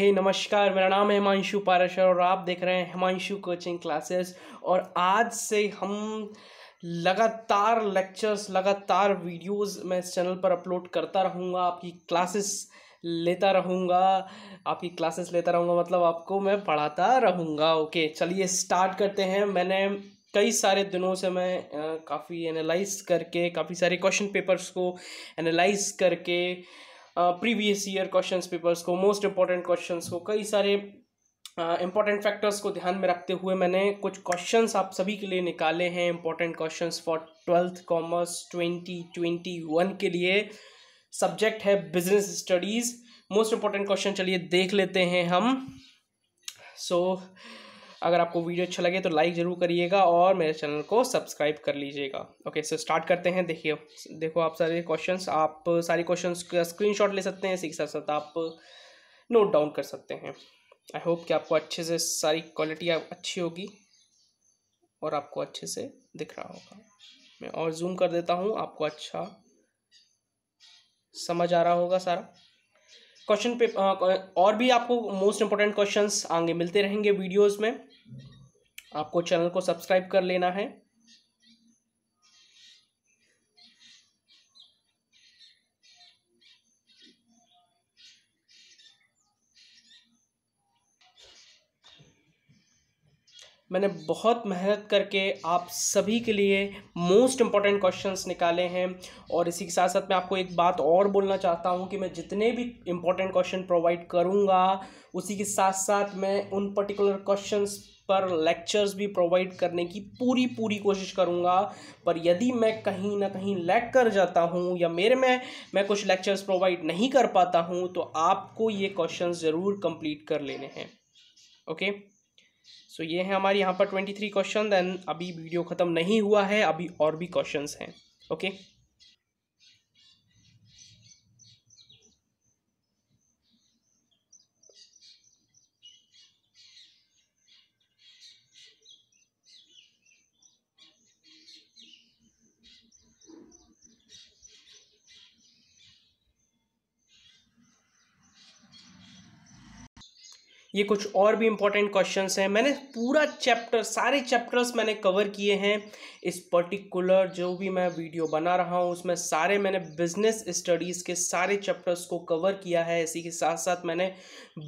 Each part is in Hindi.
हे hey, नमस्कार मेरा नाम है हिमांशु पाराशर और आप देख रहे हैं हिमांशु कोचिंग क्लासेस और आज से हम लगातार लेक्चर्स लगातार वीडियोस मैं इस चैनल पर अपलोड करता रहूँगा आपकी क्लासेस लेता रहूँगा आपकी क्लासेस लेता रहूँगा मतलब आपको मैं पढ़ाता रहूँगा ओके चलिए स्टार्ट करते हैं मैंने कई सारे दिनों से मैं काफ़ी एनालाइज करके काफ़ी सारे क्वेश्चन पेपर्स को एनालाइज करके प्रीवियस ईयर क्वेश्चंस पेपर्स को मोस्ट इंपॉर्टेंट क्वेश्चंस को कई सारे इंपॉर्टेंट फैक्टर्स को ध्यान में रखते हुए मैंने कुछ क्वेश्चंस आप सभी के लिए निकाले हैं important questions for twelfth commerce twenty twenty one के लिए सब्जेक्ट है business studies most important question चलिए देख लेते हैं हम सो so, अगर आपको वीडियो अच्छा लगे तो लाइक ज़रूर करिएगा और मेरे चैनल को सब्सक्राइब कर लीजिएगा ओके सो स्टार्ट करते हैं देखिए देखो आप सारे क्वेश्चंस आप सारे क्वेश्चंस का स्क्रीन ले सकते हैं इसी के साथ साथ आप नोट डाउन कर सकते हैं आई होप कि आपको अच्छे से सारी क्वालिटी अच्छी होगी और आपको अच्छे से दिख रहा होगा मैं और जूम कर देता हूँ आपको अच्छा समझ आ रहा होगा सारा क्वेश्चन पे और भी आपको मोस्ट इंपॉर्टेंट क्वेश्चंस आगे मिलते रहेंगे वीडियोस में आपको चैनल को सब्सक्राइब कर लेना है मैंने बहुत मेहनत करके आप सभी के लिए मोस्ट इम्पॉर्टेंट क्वेश्चंस निकाले हैं और इसी के साथ साथ मैं आपको एक बात और बोलना चाहता हूँ कि मैं जितने भी इम्पॉर्टेंट क्वेश्चन प्रोवाइड करूँगा उसी के साथ साथ मैं उन पर्टिकुलर क्वेश्चंस पर लेक्चर्स भी प्रोवाइड करने की पूरी पूरी कोशिश करूँगा पर यदि मैं कहीं ना कहीं लैक कर जाता हूँ या मेरे में मैं कुछ लेक्चर्स प्रोवाइड नहीं कर पाता हूँ तो आपको ये क्वेश्चन ज़रूर कंप्लीट कर लेने हैं ओके okay? सो तो ये है हमारे यहाँ पर ट्वेंटी थ्री क्वेश्चन एंड अभी वीडियो ख़त्म नहीं हुआ है अभी और भी क्वेश्चन हैं ओके okay? ये कुछ और भी इम्पॉर्टेंट क्वेश्चंस हैं मैंने पूरा चैप्टर सारे चैप्टर्स मैंने कवर किए हैं इस पर्टिकुलर जो भी मैं वीडियो बना रहा हूँ उसमें सारे मैंने बिजनेस स्टडीज़ के सारे चैप्टर्स को कवर किया है इसी के साथ साथ मैंने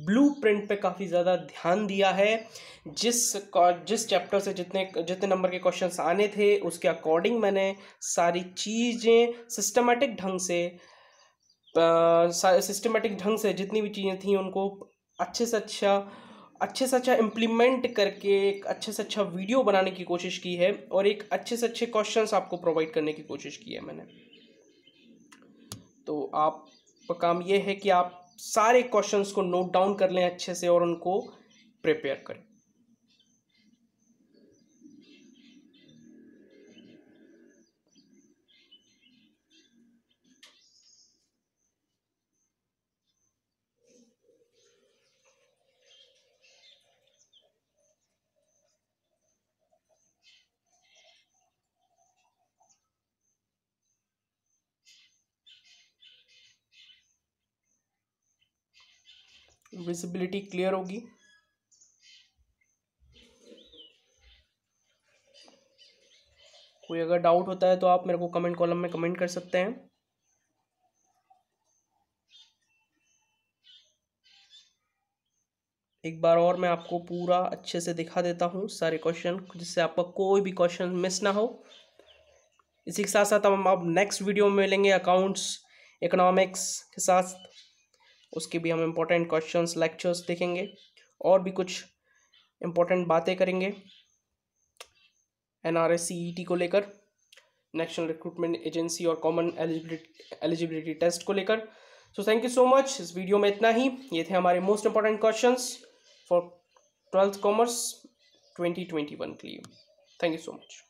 ब्लू प्रिंट पर काफ़ी ज़्यादा ध्यान दिया है जिस जिस चैप्टर से जितने जितने नंबर के क्वेश्चन आने थे उसके अकॉर्डिंग मैंने सारी चीज़ें सिस्टमेटिक ढंग से सिस्टमेटिक ढंग से जितनी भी चीज़ें थी उनको अच्छे से अच्छा अच्छे से अच्छा इम्प्लीमेंट करके एक अच्छे से अच्छा वीडियो बनाने की कोशिश की है और एक अच्छे से अच्छे क्वेश्चंस आपको प्रोवाइड करने की कोशिश की है मैंने तो आप काम यह है कि आप सारे क्वेश्चंस को नोट डाउन कर लें अच्छे से और उनको प्रिपेयर करें विजिबिलिटी क्लियर होगी कोई अगर डाउट होता है तो आप मेरे को कमेंट कॉलम में कमेंट कर सकते हैं एक बार और मैं आपको पूरा अच्छे से दिखा देता हूं सारे क्वेश्चन जिससे आपका कोई भी क्वेश्चन मिस ना हो इसी के साथ साथ हम आप नेक्स्ट वीडियो में मिलेंगे अकाउंट्स इकोनॉमिक्स के साथ उसके भी हम इम्पोर्टेंट क्वेश्चन लेक्चर्स देखेंगे और भी कुछ इम्पोर्टेंट बातें करेंगे एन आर एस को लेकर नेशनल रिक्रूटमेंट एजेंसी और कॉमन एलिजिबिलिटी एलिजिबिलिटी टेस्ट को लेकर so thank you so much इस वीडियो में इतना ही ये थे हमारे most important question for twelfth commerce twenty twenty one के लिए थैंक यू सो मच